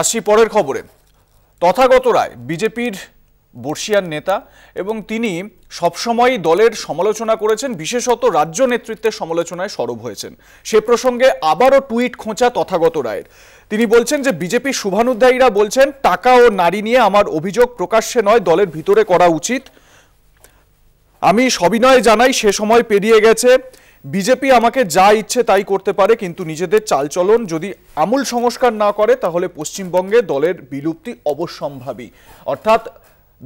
আসছি পরের খবরে তথাগত রায় বিজেপির বর্ষিয়ার নেতা এবং তিনি সবসময়ই দলের সমালোচনা করেছেন বিশেষত রাজ্য নেতৃত্বের সমালোচনায় সরব হয়েছেন সে প্রসঙ্গে আবারও টুইট খোঁচা তথাগত রায়ের তিনি বলছেন যে বিজেপি শুভানুধ্যায়ীরা বলছেন টাকা ও নারী নিয়ে আমার অভিযোগ প্রকাশ্যে নয় দলের ভিতরে করা উচিত আমি সবিনয় জানাই সে সময় পেরিয়ে গেছে বিজেপি আমাকে যা ইচ্ছে তাই করতে পারে কিন্তু নিজেদের চালচলন যদি আমূল সংস্কার না করে তাহলে পশ্চিমবঙ্গে দলের বিলুপ্তি অবসম্ভাবী অর্থাৎ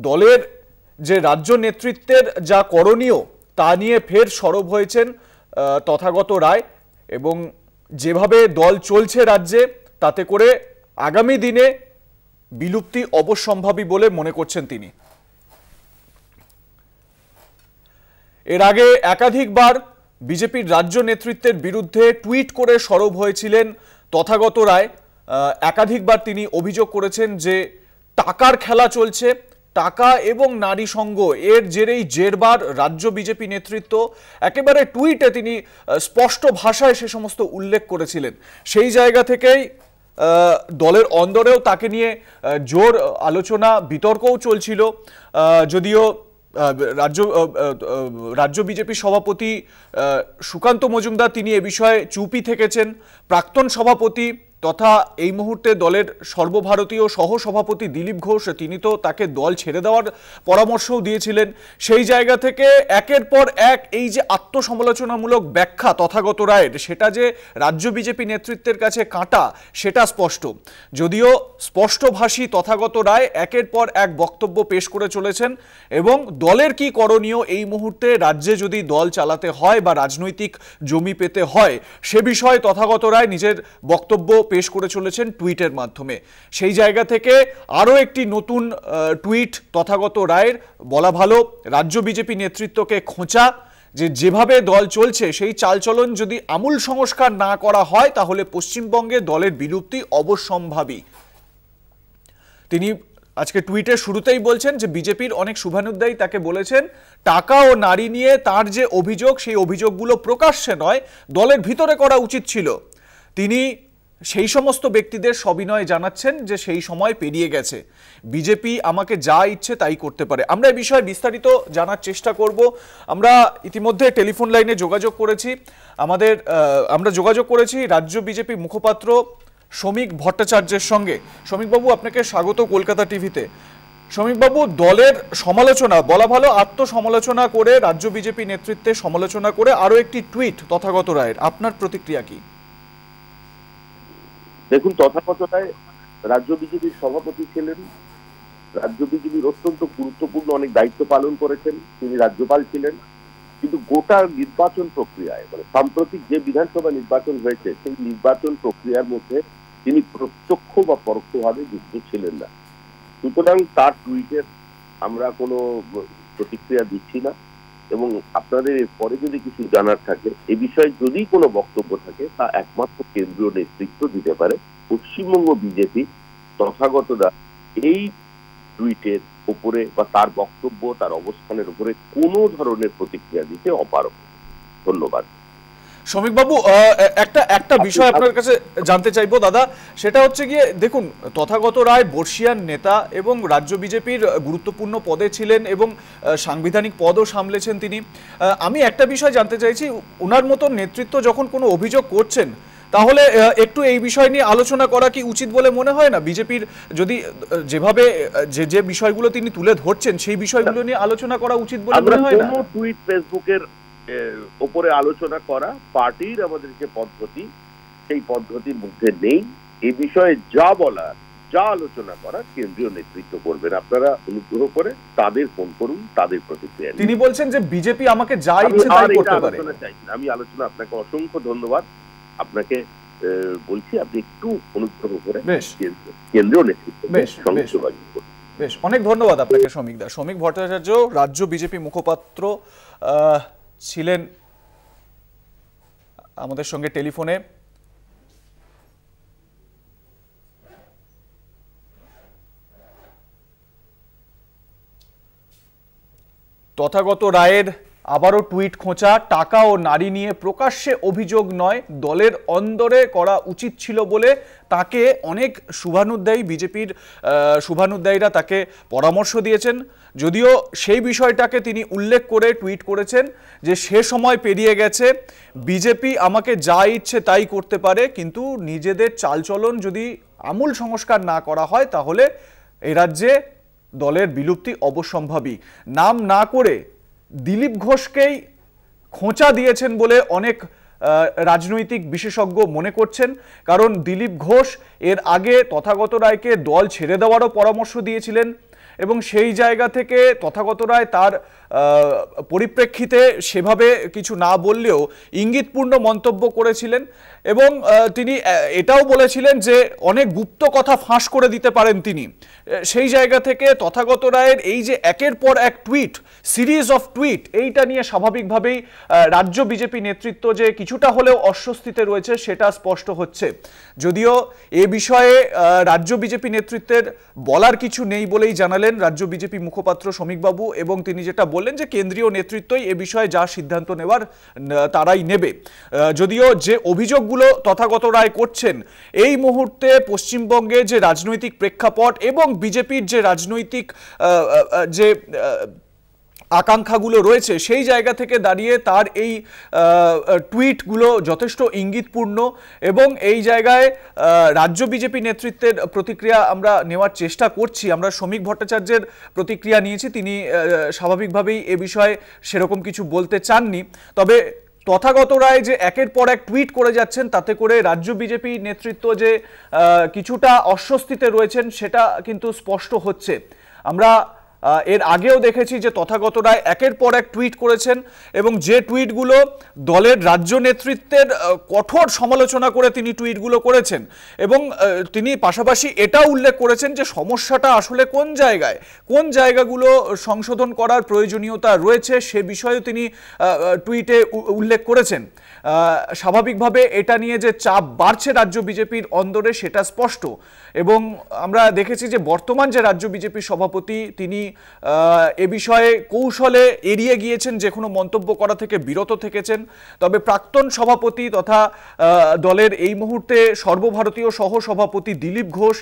দলের যে রাজ্য নেতৃত্বের যা করণীয় তা নিয়ে ফের সরব হয়েছেন তথাগত রায় এবং যেভাবে দল চলছে রাজ্যে তাতে করে আগামী দিনে বিলুপ্তি অবসম্ভাবী বলে মনে করছেন তিনি এর আগে একাধিকবার বিজেপির রাজ্য নেতৃত্বের বিরুদ্ধে টুইট করে সরব হয়েছিলেন তথাগত রায় একাধিকবার তিনি অভিযোগ করেছেন যে টাকার খেলা চলছে টাকা এবং নারী সঙ্গ এর জেরেই জেরবার রাজ্য বিজেপি নেতৃত্ব একেবারে টুইটে তিনি স্পষ্ট ভাষায় সে সমস্ত উল্লেখ করেছিলেন সেই জায়গা থেকেই দলের অন্দরেও তাকে নিয়ে জোর আলোচনা বিতর্কও চলছিল যদিও রাজ্য রাজ্য বিজেপি সভাপতি সুকান্ত মজুমদার তিনি এ বিষয়ে চুপি থেকেছেন প্রাক্তন সভাপতি তথা এই মুহূর্তে দলের সর্বভারতীয় সহসভাপতি দিলীপ ঘোষ তিনি তো তাকে দল ছেড়ে দেওয়ার পরামর্শও দিয়েছিলেন সেই জায়গা থেকে একের পর এক এই যে আত্মসমালোচনামূলক ব্যাখ্যা তথাগত রায়ের সেটা যে রাজ্য বিজেপি নেতৃত্বের কাছে কাঁটা সেটা স্পষ্ট যদিও স্পষ্টভাষী তথাগত রায় একের পর এক বক্তব্য পেশ করে চলেছেন এবং দলের কি করণীয় এই মুহূর্তে রাজ্যে যদি দল চালাতে হয় বা রাজনৈতিক জমি পেতে হয় সে বিষয়ে তথাগত রায় নিজের বক্তব্য পেশ করে চলেছেন টুইটের মাধ্যমে সেই জায়গা থেকে আরও একটি নতুন টুইট তথাগত রায়ের বলা ভালো রাজ্য বিজেপি নেতৃত্বকে খোঁচা যে যেভাবে দল চলছে সেই চালচলন যদি আমূল সংস্কার না করা হয় তাহলে পশ্চিমবঙ্গে দলের বিলুপ্তি অবসম্ভাবী তিনি আজকে টুইটের শুরুতেই বলছেন যে বিজেপির অনেক শুভানুদ্দায়ী তাকে বলেছেন টাকা ও নারী নিয়ে তার যে অভিযোগ সেই অভিযোগগুলো প্রকাশ্যে নয় দলের ভিতরে করা উচিত ছিল তিনি সেই সমস্ত ব্যক্তিদের সবিনয় জানাচ্ছেন যে সেই সময় পেরিয়ে গেছে বিজেপি আমাকে যা ইচ্ছে তাই করতে পারে আমরা এই বিষয়ে বিস্তারিত জানার চেষ্টা করব আমরা ইতিমধ্যে টেলিফোন লাইনে যোগাযোগ করেছি আমাদের আমরা যোগাযোগ করেছি রাজ্য বিজেপি মুখপাত্র শ্রমিক ভট্টাচার্যের সঙ্গে শ্রমিকবাবু আপনাকে স্বাগত কলকাতা টিভিতে শ্রমিকবাবু দলের সমালোচনা বলা ভালো আত্মসমালোচনা করে রাজ্য বিজেপি নেতৃত্বে সমালোচনা করে আরও একটি টুইট তথাগত রায়ের আপনার প্রতিক্রিয়া কী দেখুন তথাকথায় রাজ্য বিজেপির সভাপতি ছিলেন রাজ্য বিজেপির অত্যন্ত গুরুত্বপূর্ণ অনেক দায়িত্ব পালন করেছেন তিনি রাজ্যপাল ছিলেন কিন্তু গোটা নির্বাচন প্রক্রিয়ায় মানে সাম্প্রতিক যে বিধানসভা নির্বাচন হয়েছে সেই নির্বাচন প্রক্রিয়ার মধ্যে তিনি প্রত্যক্ষ বা পরোক্ষভাবে যুক্ত ছিলেন না সুতরাং তার টুইটের আমরা কোনো প্রতিক্রিয়া দিচ্ছি না এবং আপনাদের পরে যদি কিছু জানার থাকে এ বিষয়ে যদি কোনো বক্তব্য থাকে তা একমাত্র কেন্দ্রীয় নেতৃত্ব দিতে পারে পশ্চিমবঙ্গ বিজেপি তথাগতরা এই টুইটের উপরে বা তার বক্তব্য তার অবস্থানের উপরে কোনো ধরনের প্রতিক্রিয়া দিতে অপারক ধন্যবাদ শ্রমিক বাবু একটা একটা বিষয় আপনার কাছে জানতে চাইবো দাদা সেটা হচ্ছে গিয়ে দেখুন তথাগত রায় বর্ষিয়ান নেতা এবং রাজ্য বিজেপির গুরুত্বপূর্ণ পদে ছিলেন এবং সাংবিধানিক পদও সামলেছেন তিনি আমি একটা বিষয় জানতে চাইছি ওনার মতো নেতৃত্ব যখন কোনো অভিযোগ করছেন তাহলে একটু এই বিষয় নিয়ে আলোচনা করা কি উচিত বলে মনে হয় না বিজেপির যদি যেভাবে যে যে বিষয়গুলো তিনি তুলে ধরছেন সেই বিষয়গুলো নিয়ে আলোচনা করা উচিত বলে মনে হয় না টুইট ফেসবুকের উপরে আলোচনা করা পার্টির আমাদের যে পদ্ধতি সেই পদ্ধতির মধ্যে নেই এ বিষয়ে যা বলার যা আলোচনা করা কেন্দ্রীয় নেতৃত্ব করবেন আপনারা অনুগ্রহ করে তাদের ফোন করুন তাদের প্রতিক্রিয়া তিনি বলছেন যে বিজেপি আমাকে যা ইচ্ছে তাই করতে পারে আমি আলোচনা আপনাকে অসংখ্য ধন্যবাদ আপনাকে বলছি আপনি একটু অনুগ্রহ করে কেন্দ্রীয় নেতৃত্ব সঙ্গে করুন বেশ অনেক ধন্যবাদ আপনাকে শ্রমিক দা শ্রমিক ভট্টাচার্য রাজ্য বিজেপি মুখপাত্র ছিলেন আমাদের সঙ্গে টেলিফোনে তথাগত রায়ের আবারও টুইট খোঁচা টাকা ও নারী নিয়ে প্রকাশ্যে অভিযোগ নয় দলের অন্দরে করা উচিত ছিল বলে তাকে অনেক শুভানুদ্দায়ী বিজেপির শুভানুদ্দায়ীরা তাকে পরামর্শ দিয়েছেন যদিও সেই বিষয়টাকে তিনি উল্লেখ করে টুইট করেছেন যে সে সময় পেরিয়ে গেছে বিজেপি আমাকে যা ইচ্ছে তাই করতে পারে কিন্তু নিজেদের চালচলন যদি আমূল সংস্কার না করা হয় তাহলে এ রাজ্যে দলের বিলুপ্তি অবশ্যম্ভাবী নাম না করে দিলীপ ঘোষকেই খোঁচা দিয়েছেন বলে অনেক রাজনৈতিক বিশেষজ্ঞ মনে করছেন কারণ দিলীপ ঘোষ এর আগে তথাগত রায়কে দল ছেড়ে দেওয়ারও পরামর্শ দিয়েছিলেন এবং সেই জায়গা থেকে তথাগত রায় তার পরিপ্রেক্ষিতে সেভাবে কিছু না বললেও ইঙ্গিতপূর্ণ মন্তব্য করেছিলেন এবং তিনি এটাও বলেছিলেন যে অনেক গুপ্ত কথা ফাঁস করে দিতে পারেন তিনি সেই জায়গা থেকে তথাগত রায়ের এই যে একের পর এক টুইট সিরিজ অফ টুইট এইটা নিয়ে স্বাভাবিকভাবেই রাজ্য বিজেপি নেতৃত্ব যে কিছুটা হলেও অস্বস্তিতে রয়েছে সেটা স্পষ্ট হচ্ছে যদিও এ বিষয়ে রাজ্য বিজেপি নেতৃত্বের বলার কিছু নেই বলেই জানালেন রাজ্য বিজেপি মুখপাত্র শ্রমিকবাবু এবং তিনি যেটা বললেন যে কেন্দ্রীয় নেতৃত্বই এ বিষয়ে যা সিদ্ধান্ত নেওয়ার তারাই নেবে যদিও যে অভিযোগ আরোপগুলো তথাগত রায় করছেন এই মুহূর্তে পশ্চিমবঙ্গে যে রাজনৈতিক প্রেক্ষাপট এবং বিজেপির যে রাজনৈতিক যে আকাঙ্ক্ষাগুলো রয়েছে সেই জায়গা থেকে দাঁড়িয়ে তার এই টুইটগুলো যথেষ্ট ইঙ্গিতপূর্ণ এবং এই জায়গায় রাজ্য বিজেপি নেতৃত্বের প্রতিক্রিয়া আমরা নেওয়ার চেষ্টা করছি আমরা শ্রমিক ভট্টাচার্যের প্রতিক্রিয়া নিয়েছি তিনি স্বাভাবিকভাবেই এ বিষয়ে সেরকম কিছু বলতে চাননি তবে তথাগত রায় যে একের পর এক টুইট করে যাচ্ছেন তাতে করে রাজ্য বিজেপি নেতৃত্ব যে কিছুটা অস্বস্তিতে রয়েছেন সেটা কিন্তু স্পষ্ট হচ্ছে আমরা এর আগেও দেখেছি যে তথাগতরা একের পর এক টুইট করেছেন এবং যে টুইটগুলো দলের রাজ্য নেতৃত্বের কঠোর সমালোচনা করে তিনি টুইটগুলো করেছেন এবং তিনি পাশাপাশি এটা উল্লেখ করেছেন যে সমস্যাটা আসলে কোন জায়গায় কোন জায়গাগুলো সংশোধন করার প্রয়োজনীয়তা রয়েছে সে বিষয়েও তিনি টুইটে উল্লেখ করেছেন স্বাভাবিকভাবে এটা নিয়ে যে চাপ বাড়ছে রাজ্য বিজেপির অন্দরে সেটা স্পষ্ট এবং আমরা দেখেছি যে বর্তমান যে রাজ্য বিজেপির সভাপতি তিনি এ বিষয়ে কৌশলে এড়িয়ে গিয়েছেন যে কোনো মন্তব্য করা থেকে বিরত থেকেছেন তবে প্রাক্তন সভাপতি তথা দলের এই মুহূর্তে সর্বভারতীয় সহ সভাপতি দিলীপ ঘোষ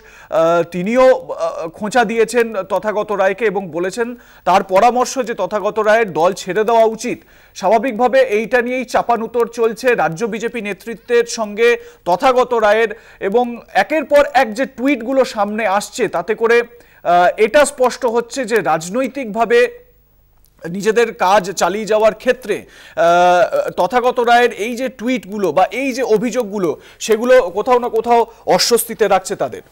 তিনিও খোঁচা দিয়েছেন তথাগত রায়কে এবং বলেছেন তার পরামর্শ যে তথাগত রায়ের দল ছেড়ে দেওয়া উচিত স্বাভাবিকভাবে এইটা নিয়েই চাপানুতর চলছে রাজ্য বিজেপি নেতৃত্বের সঙ্গে তথাগত রায়ের এবং একের পর এক যে টুইটগুলো সামনে আসছে তাতে করে এটা স্পষ্ট হচ্ছে যে রাজনৈতিকভাবে নিজেদের কাজ চালিয়ে যাওয়ার ক্ষেত্রে তথাগত রায়ের এই যে টুইটগুলো বা এই যে অভিযোগগুলো সেগুলো কোথাও না কোথাও অস্বস্তিতে রাখছে তাদের